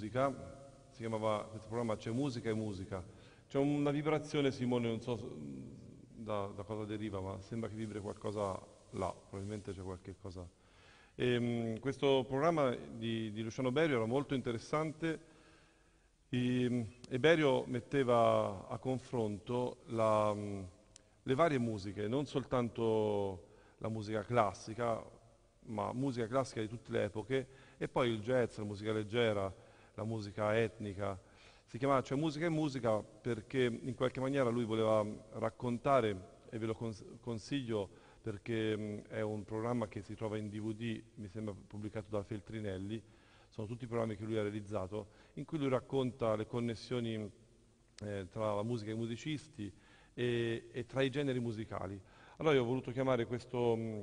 musica, si chiamava questo programma C'è musica e musica. C'è una vibrazione, Simone, non so mm, da, da cosa deriva, ma sembra che vibri qualcosa là, probabilmente c'è qualche cosa. E, ehm, mh, questo programma di, di, Luciano Berio era molto interessante e, ehm, e Berio metteva a confronto la, mh, mm, le varie musiche, non soltanto la musica classica, ma musica classica di tutte le epoche, e poi il jazz, la musica leggera, la musica etnica. Si chiamava cioè musica e musica perché in qualche maniera lui voleva raccontare, e ve lo consiglio perché mm, è un programma che si trova in DVD, mi sembra pubblicato da Feltrinelli, sono tutti i programmi che lui ha realizzato, in cui lui racconta le connessioni eh, tra la musica e i musicisti e, e, tra i generi musicali. Allora io ho voluto chiamare questo, mm,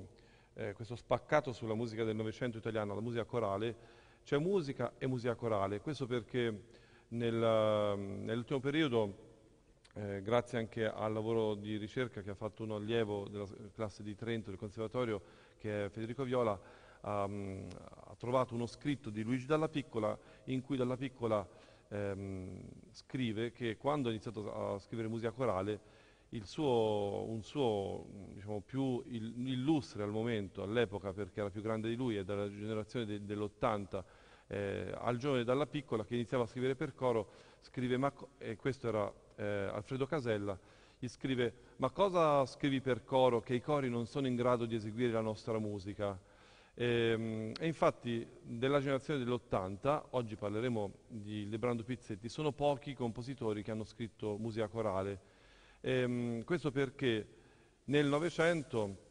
eh, questo spaccato sulla musica del Novecento italiano, la musica corale, c'è musica e musica corale, questo perché nel, ehm, nell'ultimo periodo, eh, grazie anche al lavoro di ricerca che ha fatto un allievo della classe di Trento del Conservatorio, che è Federico Viola, um, ha trovato uno scritto di Luigi Dalla Piccola in cui Dalla Piccola ehm, scrive che quando ha iniziato a scrivere musica corale suo, un suo diciamo, più illustre al momento, all'epoca perché era più grande di lui, è della generazione de, dell'80 eh, al giovane dalla piccola che iniziava a scrivere per coro, scrive, ma, e questo era eh, Alfredo Casella, gli scrive, ma cosa scrivi per coro che i cori non sono in grado di eseguire la nostra musica? E, ehm, e infatti della generazione dell'80, oggi parleremo di Lebrando Pizzetti, sono pochi i compositori che hanno scritto musica corale. E, ehm, questo perché nel Novecento,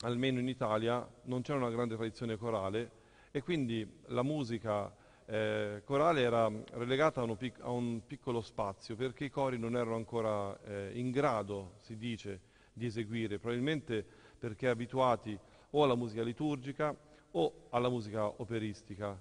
almeno in Italia, non c'era una grande tradizione corale e quindi la musica eh, corale era relegata a, uno, a, un piccolo spazio perché i cori non erano ancora eh, in grado, si dice, di eseguire, probabilmente perché abituati o alla musica liturgica o alla musica operistica,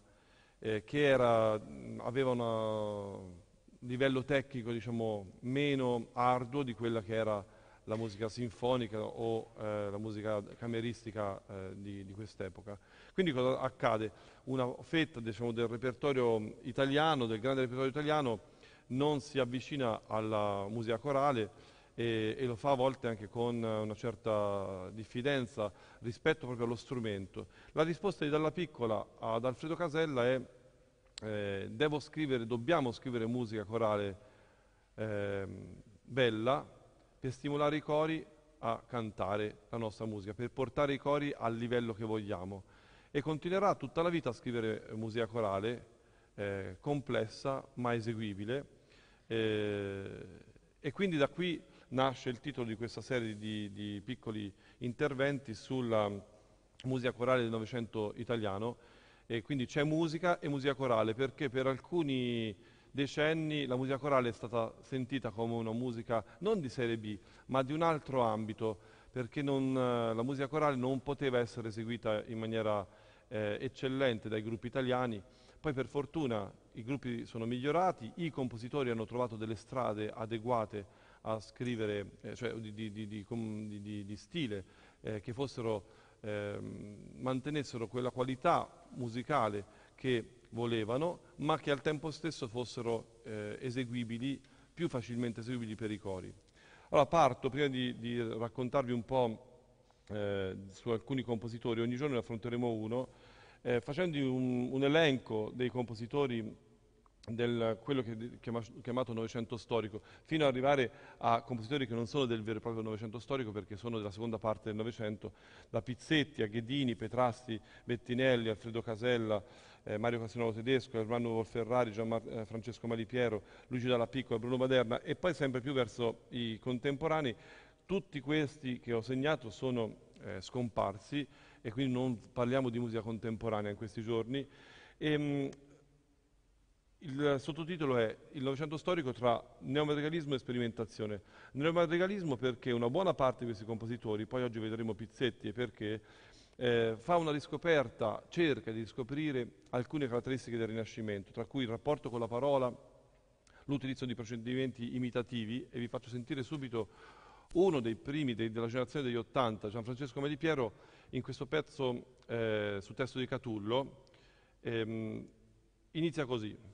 eh, che era, aveva un livello tecnico diciamo, meno arduo di quella che era la la musica sinfonica o eh, la musica cameristica eh, di, di quest'epoca. Quindi cosa accade? Una fetta diciamo, del repertorio italiano, del grande repertorio italiano, non si avvicina alla musica corale e, e lo fa a volte anche con una certa diffidenza rispetto proprio allo strumento. La risposta di Dalla Piccola ad Alfredo Casella è eh, devo scrivere, dobbiamo scrivere musica corale ehm, bella, per stimolare i cori a cantare la nostra musica, per portare i cori al livello che vogliamo. E continuerà tutta la vita a scrivere eh, musica corale, eh, complessa ma eseguibile. Eh, e quindi da qui nasce il titolo di questa serie di, di piccoli interventi sulla mm, musica corale del Novecento italiano. E quindi c'è musica e musica corale, perché per alcuni decenni la musica corale è stata sentita come una musica non di serie B, ma di un altro ambito, perché non, la musica corale non poteva essere eseguita in maniera eh, eccellente dai gruppi italiani. Poi per fortuna i gruppi sono migliorati, i compositori hanno trovato delle strade adeguate a scrivere, eh, cioè di, di, di, di stile, eh, che fossero, ehm, mantenessero quella qualità musicale che volevano, ma che al tempo stesso fossero eh, eseguibili, più facilmente eseguibili per i cori. Allora parto, prima di, di raccontarvi un po' eh, su alcuni compositori, ogni giorno ne affronteremo uno, eh, facendo un, un, elenco dei compositori del quello che chiamato Novecento storico, fino ad arrivare a compositori che non sono del vero e proprio Novecento storico perché sono della seconda parte del Novecento, da Pizzetti a Ghedini, Petrasti, Bettinelli, Alfredo Casella, eh, Mario Casinolo Tedesco, Ermanno Volferrari, eh, Francesco Malipiero, Luigi Dalla Piccola, Bruno Maderna e poi sempre più verso i contemporanei. Tutti questi che ho segnato sono eh, scomparsi e quindi non parliamo di musica contemporanea in questi giorni. E, ehm, mh, il sottotitolo è Il Novecento storico tra neomadrigalismo e sperimentazione. Neomadrigalismo perché una buona parte di questi compositori, poi oggi vedremo Pizzetti e perché, eh, fa una riscoperta, cerca di riscoprire alcune caratteristiche del Rinascimento, tra cui il rapporto con la parola, l'utilizzo di procedimenti imitativi e vi faccio sentire subito uno dei primi dei, della generazione degli Ottanta, Gianfrancesco Medipiero, in questo pezzo eh, sul testo di Catullo, ehm, inizia così.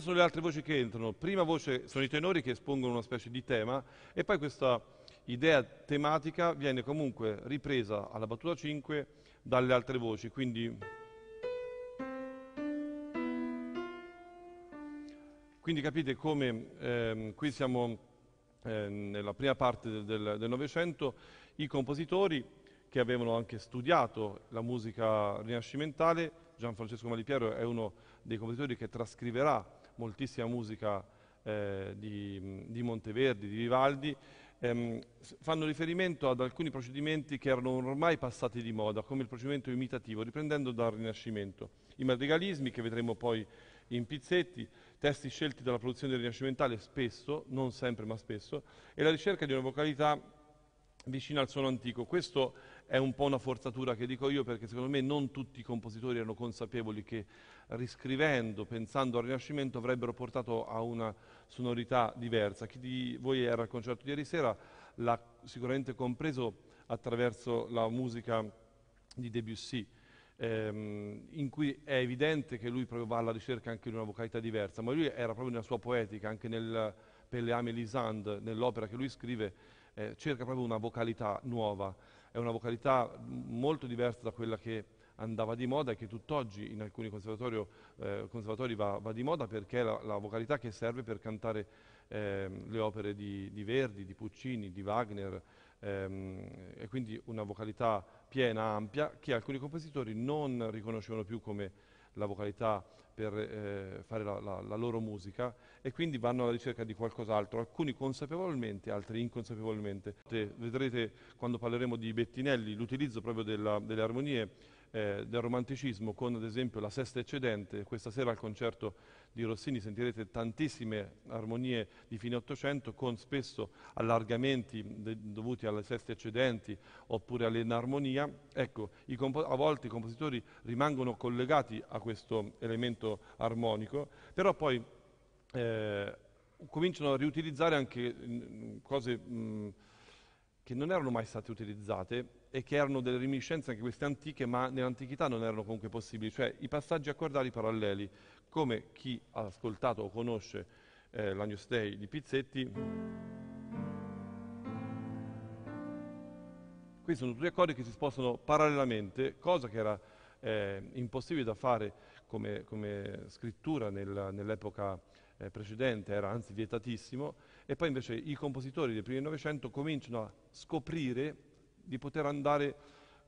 queste sono le altre voci che entrano. Prima voce sono i tenori che espongono una specie di tema e poi questa idea tematica viene comunque ripresa alla battuta 5 dalle altre voci, quindi, quindi capite come ehm, qui siamo eh, nella prima parte del Novecento, i compositori che avevano anche studiato la musica rinascimentale, Gianfrancesco Malipiero è uno dei compositori che trascriverà moltissima musica eh, di, di, Monteverdi, di Vivaldi, ehm, fanno riferimento ad alcuni procedimenti che erano ormai passati di moda, come il procedimento imitativo, riprendendo dal Rinascimento. I madrigalismi, che vedremo poi in pizzetti, testi scelti dalla produzione rinascimentale spesso, non sempre ma spesso, e la ricerca di una vocalità vicina al suono antico. Questo è un po' una forzatura che dico io perché secondo me non tutti i compositori erano consapevoli che riscrivendo, pensando al Rinascimento, avrebbero portato a una sonorità diversa. Chi di voi era al concerto di ieri sera l'ha sicuramente compreso attraverso la musica di Debussy, ehm, in cui è evidente che lui proprio va alla ricerca anche di una vocalità diversa, ma lui era proprio nella sua poetica, anche nel Pelleame Lisande, nell'opera che lui scrive, eh, cerca proprio una vocalità nuova è una vocalità molto diversa da quella che andava di moda e che tutt'oggi in alcuni eh, conservatori va, va, di moda perché è la, la vocalità che serve per cantare ehm, le opere di, di, Verdi, di Puccini, di Wagner, ehm, e quindi una vocalità piena, ampia, che alcuni compositori non riconoscevano più come la vocalità per eh, fare la, la, la, loro musica e quindi vanno alla ricerca di qualcos'altro, alcuni consapevolmente, altri inconsapevolmente. Vedrete quando parleremo di Bettinelli l'utilizzo proprio della, delle armonie, eh, del romanticismo con ad esempio la sesta eccedente, questa sera al concerto di Rossini sentirete tantissime armonie di fine Ottocento con spesso allargamenti dovuti alle seste eccedenti oppure all'enarmonia. Ecco, a volte i compositori rimangono collegati a questo elemento armonico, però poi eh, cominciano a riutilizzare anche mh, mm, cose... Mh, mm, che non erano mai state utilizzate e che erano delle reminiscenze anche queste antiche, ma nell'antichità non erano comunque possibili, cioè i passaggi accordari paralleli come chi ha ascoltato o conosce eh, l'Agnus Dei di Pizzetti. Qui sono due accordi che si spostano parallelamente, cosa che era eh, impossibile da fare come, come scrittura nel, nell'epoca eh, precedente, era anzi vietatissimo, e poi invece i compositori del primo Novecento cominciano a scoprire di poter andare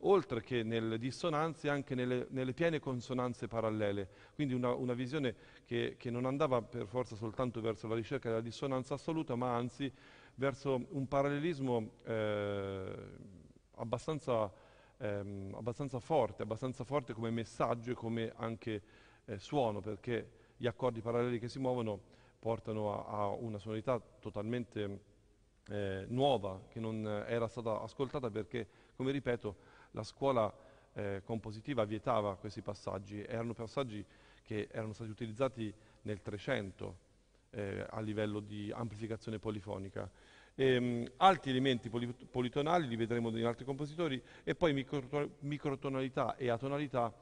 oltre che nelle dissonanze, anche nelle, nelle piene consonanze parallele. Quindi una, una visione che, che, non andava per forza soltanto verso la ricerca della dissonanza assoluta, ma anzi verso un parallelismo eh, abbastanza, ehm, abbastanza, forte, abbastanza forte come messaggio e come anche eh, suono, perché gli accordi paralleli che si muovono portano a, a una sonorità totalmente eh, nuova, che non era stata ascoltata perché, come ripeto, la scuola eh, compositiva vietava questi passaggi, erano passaggi che erano stati utilizzati nel 300 eh, a livello di amplificazione polifonica. E, mh, altri elementi poli- politonali li vedremo in altri compositori e poi micro- microtonalità e atonalità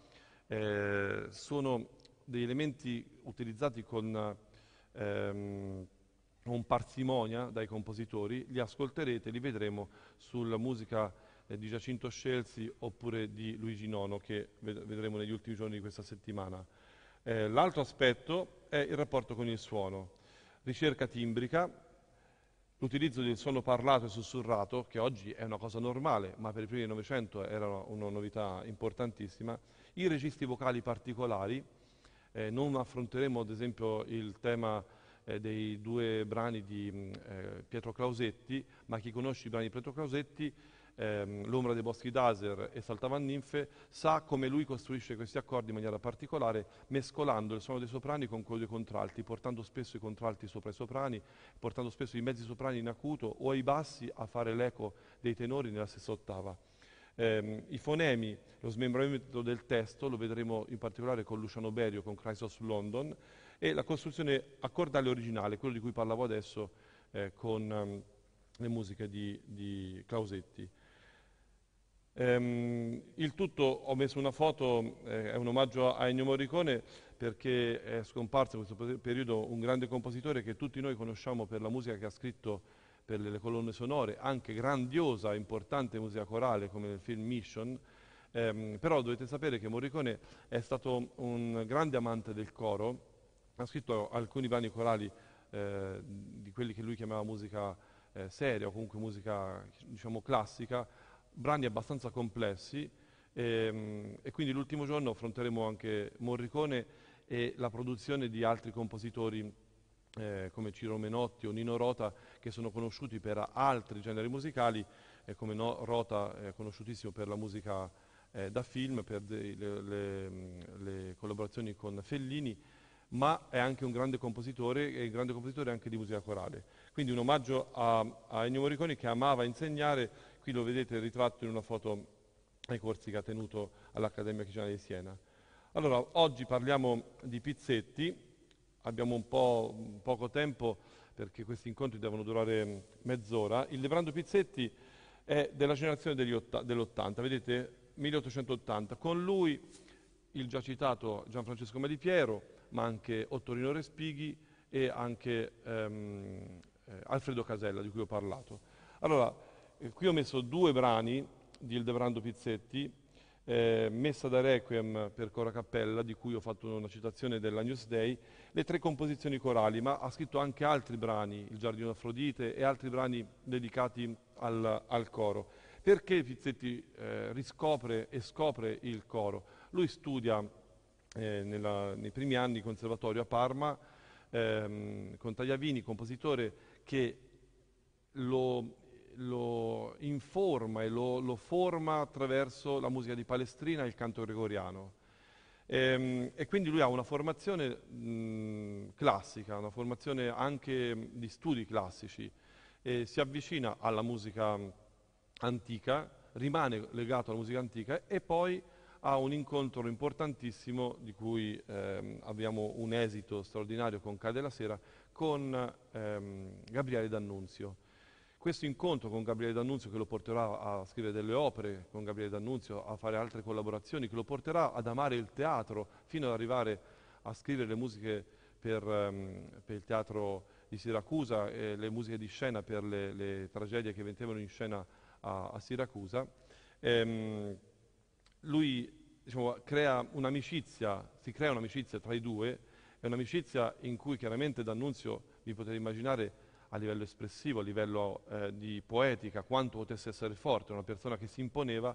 eh, sono degli elementi utilizzati con, ehm, con parsimonia dai compositori, li ascolterete, li vedremo sulla musica eh, di Giacinto Scelzi oppure di Luigi Nono che vedremo negli ultimi giorni di questa settimana. Eh, l'altro aspetto è il rapporto con il suono, ricerca timbrica, l'utilizzo del suono parlato e sussurrato, che oggi è una cosa normale, ma per i primi del Novecento era una novità importantissima, i registi vocali particolari, eh, non affronteremo ad esempio il tema eh, dei due brani di mm, eh, Pietro Clausetti, ma chi conosce i brani di Pietro Clausetti ehm, L'ombra dei boschi d'Aser e Saltavan Ninfe, sa come lui costruisce questi accordi in maniera particolare, mescolando il suono dei soprani con quello dei contralti, portando spesso i contralti sopra i soprani, portando spesso i mezzi soprani in acuto o ai bassi a fare l'eco dei tenori nella stessa ottava. Eh, I fonemi, lo smembramento del testo, lo vedremo in particolare con Luciano Berio, con Chrysos London, e la costruzione accordale originale, quello di cui parlavo adesso eh, con um, le musiche di, di Clausetti. Ehm, il tutto, ho messo una foto, eh, è un omaggio a Ennio Morricone perché è scomparso in questo periodo un grande compositore che tutti noi conosciamo per la musica che ha scritto per le colonne sonore, anche grandiosa, importante musica corale come nel film Mission, ehm, però dovete sapere che Morricone è stato un grande amante del coro, ha scritto alcuni brani corali eh, di quelli che lui chiamava musica eh, seria o comunque musica diciamo, classica, brani abbastanza complessi e, ehm, e quindi l'ultimo giorno affronteremo anche Morricone e la produzione di altri compositori eh, come Ciro Menotti o Nino Rota, che sono conosciuti per altri generi musicali, e come no, Rota è conosciutissimo per la musica eh, da film, per de, le, le, le, collaborazioni con Fellini, ma è anche un grande compositore e un grande compositore anche di musica corale. Quindi un omaggio a, a Ennio Morricone che amava insegnare Qui lo vedete ritratto in una foto ai corsi che ha tenuto all'Accademia Chicana di Siena. Allora, oggi parliamo di pizzetti, abbiamo un po' poco tempo perché questi incontri devono durare mezz'ora. Il Levrando Pizzetti è della generazione dell'80, vedete, 1880. Con lui il già citato Gianfrancesco Medipiero, ma anche Ottorino Respighi e anche ehm, eh, Alfredo Casella, di cui ho parlato. Allora, eh, qui ho messo due brani di Ildebrando Pizzetti, eh, Messa da Requiem per Cora Cappella, di cui ho fatto una citazione della Newsday, le tre composizioni corali, ma ha scritto anche altri brani, Il Giardino Afrodite e altri brani dedicati al, al coro. Perché Pizzetti eh, riscopre e scopre il coro? Lui studia eh, nella, nei primi anni il conservatorio a Parma ehm, con Tagliavini, compositore che lo lo informa e lo, lo, forma attraverso la musica di Palestrina e il canto gregoriano. E, ehm, e quindi lui ha una formazione mh, classica, una formazione anche di studi classici, e si avvicina alla musica antica, rimane legato alla musica antica e poi ha un incontro importantissimo di cui ehm, abbiamo un esito straordinario con Cade la Sera con ehm, Gabriele D'Annunzio questo incontro con Gabriele D'Annunzio che lo porterà a scrivere delle opere, con Gabriele D'Annunzio a fare altre collaborazioni, che lo porterà ad amare il teatro fino ad arrivare a scrivere le musiche per, um, per il teatro di Siracusa, eh, le musiche di scena per le, le tragedie che venivano in scena a, a Siracusa. Ehm, lui diciamo, crea un'amicizia, si crea un'amicizia tra i due, è un'amicizia in cui chiaramente D'Annunzio, vi potete immaginare, a livello espressivo, a livello eh, di poetica, quanto potesse essere forte, una persona che si imponeva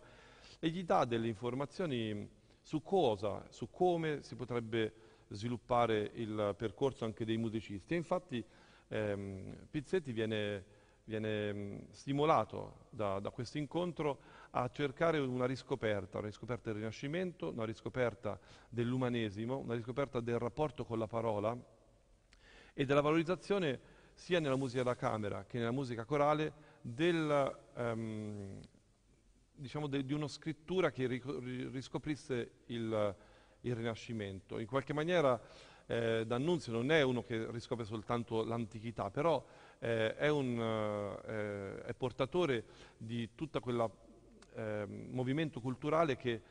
e gli dà delle informazioni su cosa, su come si potrebbe sviluppare il percorso anche dei musicisti. E infatti ehm, Pizzetti viene, viene mm, stimolato da, da questo incontro a cercare una riscoperta, una riscoperta del Rinascimento, una riscoperta dell'umanesimo, una riscoperta del rapporto con la parola e della valorizzazione sia nella musica da camera che nella musica corale, del, um, diciamo de, di una scrittura che riscoprisse il, il Rinascimento. In qualche maniera eh, D'Annunzio non è uno che riscopre soltanto l'antichità, però eh, è, un, eh, è, portatore di tutto quel ehm, movimento culturale che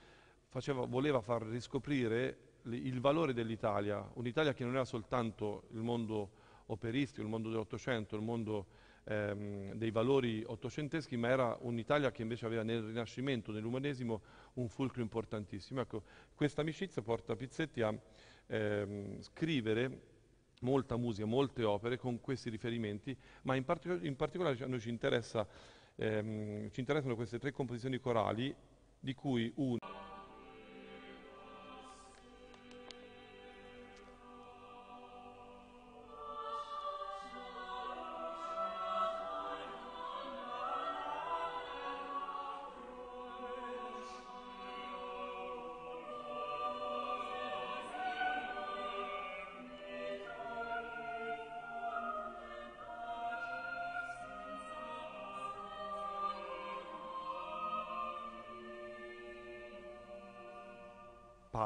faceva, voleva far riscoprire il valore dell'Italia, un'Italia che non era soltanto il mondo operistico, il mondo dell'Ottocento, il mondo ehm, dei valori ottocenteschi, ma era un'Italia che invece aveva nel Rinascimento, nell'Umanesimo, un fulcro importantissimo. Ecco, questa amicizia porta Pizzetti a ehm, scrivere molta musica, molte opere con questi riferimenti, ma in, partico in particolare a noi ci, interessa, ehm, ci interessano queste tre composizioni corali, di cui una...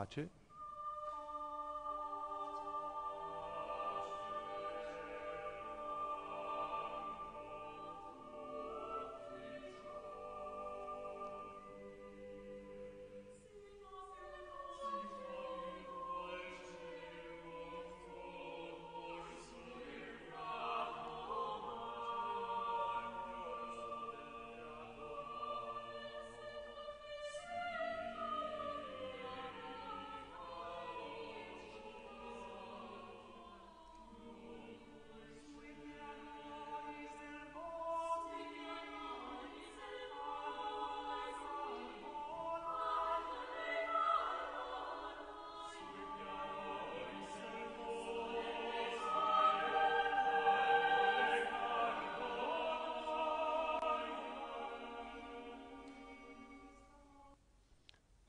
watch it.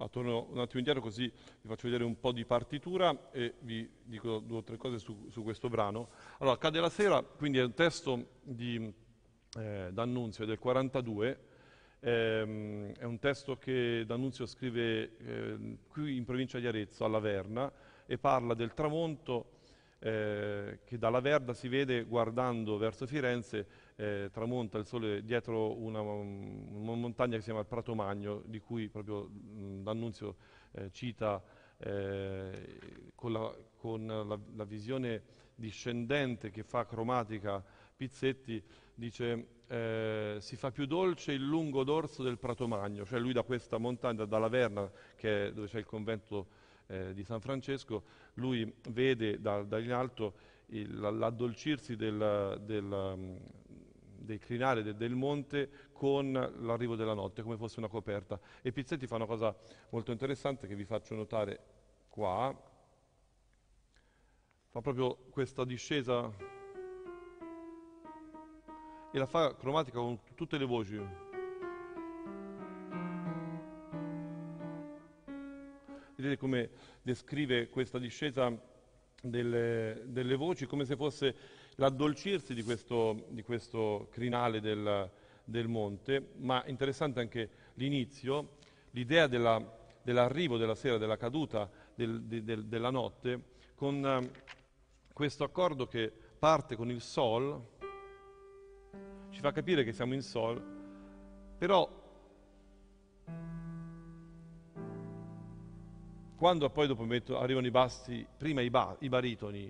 torno un attimo indietro così vi faccio vedere un po' di partitura e vi dico due o tre cose su, su questo brano. Allora, Cade la sera, quindi è un testo di, eh, d'Annunzio del 42, ehm, è un testo che D'Annunzio scrive eh, qui in provincia di Arezzo, alla Verna, e parla del tramonto eh, che dalla Verda si vede guardando verso Firenze, eh, tramonta il sole dietro una, mm, una, montagna che si chiama il Prato Magno, di cui proprio mm, D'Annunzio eh, cita eh, con, la, con la, la visione discendente che fa cromatica Pizzetti, dice eh, si fa più dolce il lungo dorso del Prato Magno, cioè lui da questa montagna, dalla Verna, dove c'è il convento eh, di San Francesco, lui vede da, dall'alto l'addolcirsi del, del, mm, del crinale de, del monte con l'arrivo della notte, come fosse una coperta. E Pizzetti fa una cosa molto interessante che vi faccio notare qua, fa proprio questa discesa e la fa cromatica con tutte le voci. Vedete come descrive questa discesa delle, delle voci, come se fosse l'addolcirsi di questo, di questo crinale del, del, monte, ma interessante anche l'inizio, l'idea della, dell'arrivo della sera, della caduta del, del, della notte, con eh, questo accordo che parte con il sol, ci fa capire che siamo in sol, però Quando poi dopo metto, arrivano i bassi, prima i, ba, i baritoni,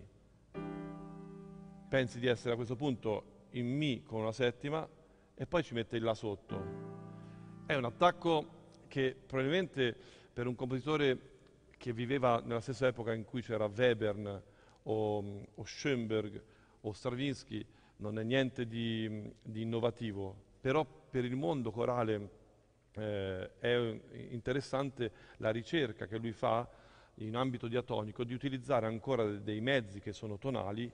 pensi di essere a questo punto in Mi con una settima e poi ci mette il La sotto. È un attacco che probabilmente per un compositore che viveva nella stessa epoca in cui c'era Webern o, o Schoenberg o Stravinsky non è niente di, di innovativo, però per il mondo corale eh, è interessante la ricerca che lui fa in ambito diatonico di utilizzare ancora dei mezzi che sono tonali,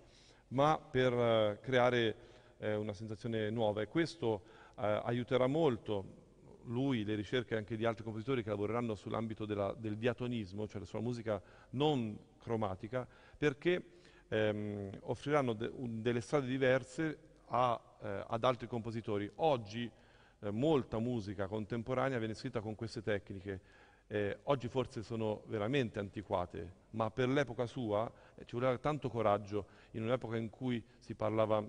ma per eh, creare eh, una sensazione nuova e questo eh, aiuterà molto lui, le ricerche anche di altri compositori che lavoreranno sull'ambito del diatonismo, cioè sulla musica non cromatica, perché ehm, offriranno de, un, delle strade diverse a, eh, ad altri compositori. Oggi eh, molta musica contemporanea viene scritta con queste tecniche. Eh, oggi forse sono veramente antiquate, ma per l'epoca sua eh, ci voleva tanto coraggio, in un'epoca in cui si parlava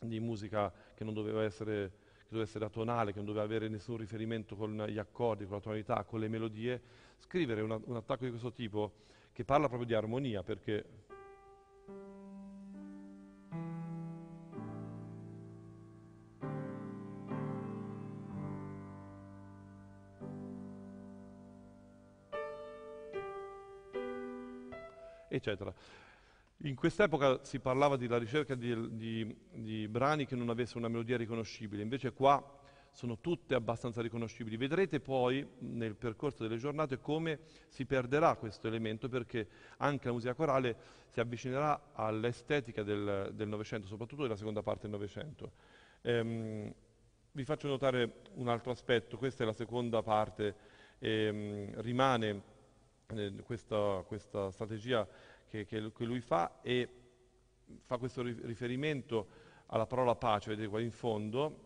di musica che non doveva essere, che doveva essere atonale, che non doveva avere nessun riferimento con gli accordi, con la tonalità, con le melodie, scrivere una, un attacco di questo tipo che parla proprio di armonia, perché eccetera. In quest'epoca si parlava della ricerca di, di, di brani che non avessero una melodia riconoscibile, invece qua sono tutte abbastanza riconoscibili. Vedrete poi nel percorso delle giornate come si perderà questo elemento perché anche la musica corale si avvicinerà all'estetica del, Novecento, soprattutto della seconda parte del Novecento. Ehm, vi faccio notare un altro aspetto, questa è la seconda parte, ehm, rimane eh, questa, questa strategia che, che, che lui fa e fa questo riferimento alla parola pace, vedete qua in fondo,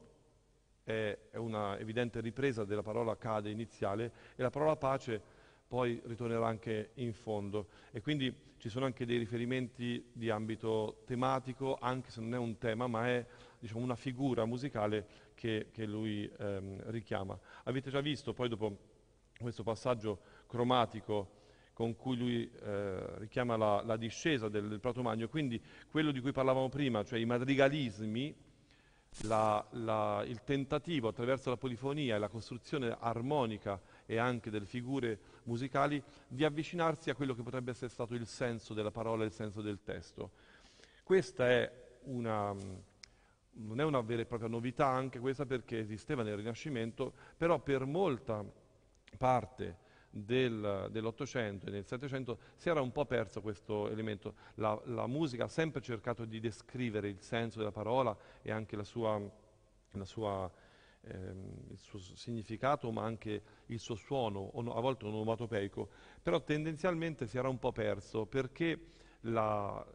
è, è una evidente ripresa della parola cade iniziale e la parola pace poi ritornerà anche in fondo. E quindi ci sono anche dei riferimenti di ambito tematico, anche se non è un tema, ma è diciamo, una figura musicale che, che lui ehm, richiama. Avete già visto poi dopo questo passaggio cromatico con cui lui eh, richiama la, la discesa del, del, Prato Magno, quindi quello di cui parlavamo prima, cioè i madrigalismi, la, la, il tentativo attraverso la polifonia e la costruzione armonica e anche delle figure musicali di avvicinarsi a quello che potrebbe essere stato il senso della parola, e il senso del testo. Questa è una, non è una vera e propria novità anche questa perché esisteva nel Rinascimento, però per molta parte del, dell'Ottocento e del Settecento si era un po' perso questo elemento. La, la, musica ha sempre cercato di descrivere il senso della parola e anche la sua, la sua, ehm, il suo significato, ma anche il suo suono, a volte onomatopeico. Però tendenzialmente si era un po' perso perché la,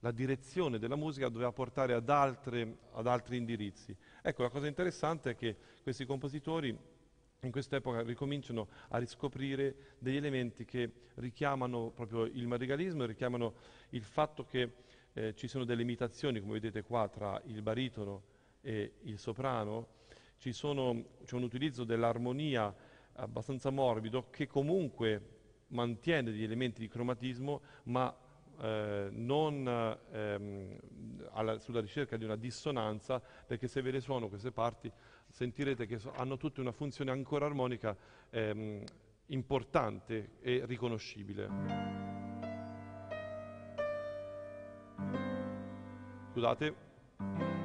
la direzione della musica doveva portare ad, altre, ad altri indirizzi. Ecco, la cosa interessante è che questi compositori in quest'epoca ricominciano a riscoprire degli elementi che richiamano proprio il madrigalismo, richiamano il fatto che eh, ci sono delle imitazioni, come vedete qua, tra il baritono e il soprano, sono, c'è un utilizzo dell'armonia abbastanza morbido che comunque mantiene degli elementi di cromatismo, ma eh, non ehm, alla, sulla ricerca di una dissonanza, perché se ve le suono queste parti sentirete che so, hanno tutte una funzione ancora armonica ehm, importante e riconoscibile. Scusate.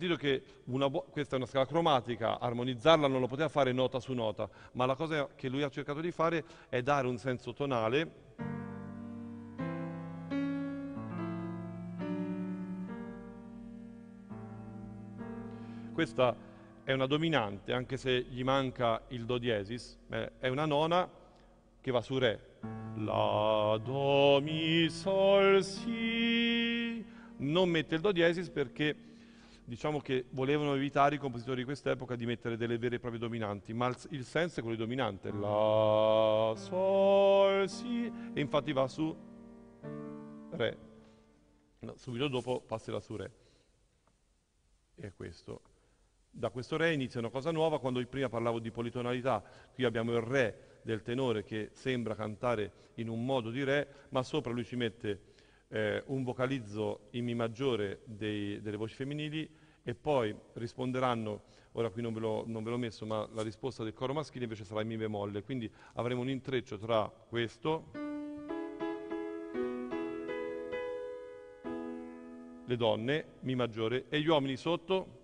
sentito che questa è una scala cromatica, armonizzarla non lo poteva fare nota su nota, ma la cosa che lui ha cercato di fare è dare un senso tonale. Questa è una dominante, anche se gli manca il do diesis, è una nona che va su re. La, do, mi, sol, si. Non mette il do diesis perché diciamo che volevano evitare i compositori di quest'epoca di mettere delle vere e proprie dominanti, ma il, il senso è quello di dominante, mm. la, sol, si, e infatti va su re. No, subito dopo passerà su re. E è questo. Da questo re inizia una cosa nuova, quando prima parlavo di politonalità, qui abbiamo il re del tenore che sembra cantare in un modo di re, ma sopra lui ci mette eh, un vocalizzo in mi maggiore dei, delle voci femminili, e poi risponderanno, ora qui non ve, lo, non ve l'ho messo, ma la risposta del coro maschile invece sarà in mi bemolle, quindi avremo un intreccio tra questo, le donne, mi maggiore, e gli uomini sotto,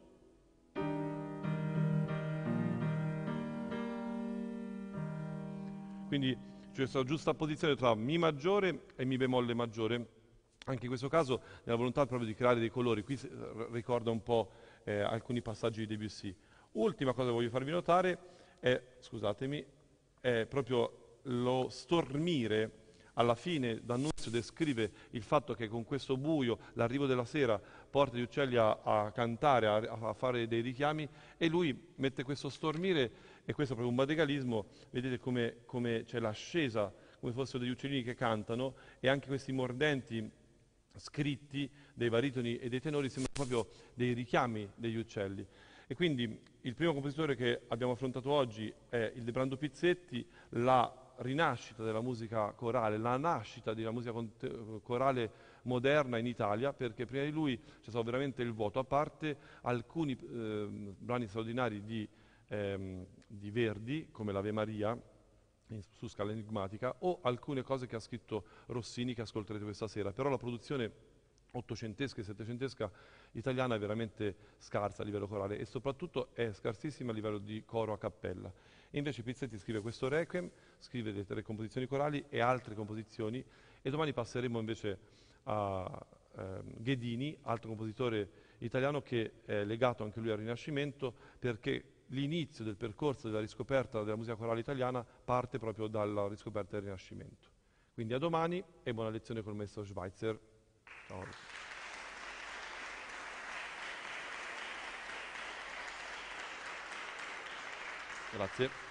quindi c'è questa giusta posizione tra mi maggiore e mi bemolle maggiore anche in questo caso nella volontà proprio di creare dei colori, qui eh, ricorda un po' eh, alcuni passaggi di Debussy. Ultima cosa che voglio farvi notare è, scusatemi, è proprio lo stormire alla fine D'Annunzio descrive il fatto che con questo buio, l'arrivo della sera, porta gli uccelli a, a cantare, a, a, fare dei richiami e lui mette questo stormire e questo è proprio un badegalismo, vedete come, come c'è l'ascesa, come fossero degli uccellini che cantano e anche questi mordenti scritti dei baritoni e dei tenori sembrano proprio dei richiami degli uccelli. E quindi il primo compositore che abbiamo affrontato oggi è il De Brando Pizzetti, la rinascita della musica corale, la nascita della musica corale moderna in Italia, perché prima di lui c'è stato veramente il vuoto, a parte alcuni eh, brani straordinari di, ehm, di Verdi, come l'Ave Maria, su scala enigmatica o alcune cose che ha scritto Rossini che ascolterete questa sera, però la produzione ottocentesca e settecentesca italiana è veramente scarsa a livello corale e soprattutto è scarsissima a livello di coro a cappella. E invece Pizzetti scrive questo Requiem, scrive delle tre composizioni corali e altre composizioni e domani passeremo invece a eh, Ghedini, altro compositore italiano che è legato anche lui al Rinascimento perché l'inizio del percorso della riscoperta della musica corale italiana parte proprio dalla riscoperta del Rinascimento. Quindi a domani e buona lezione col maestro Schweitzer. Ciao. Grazie.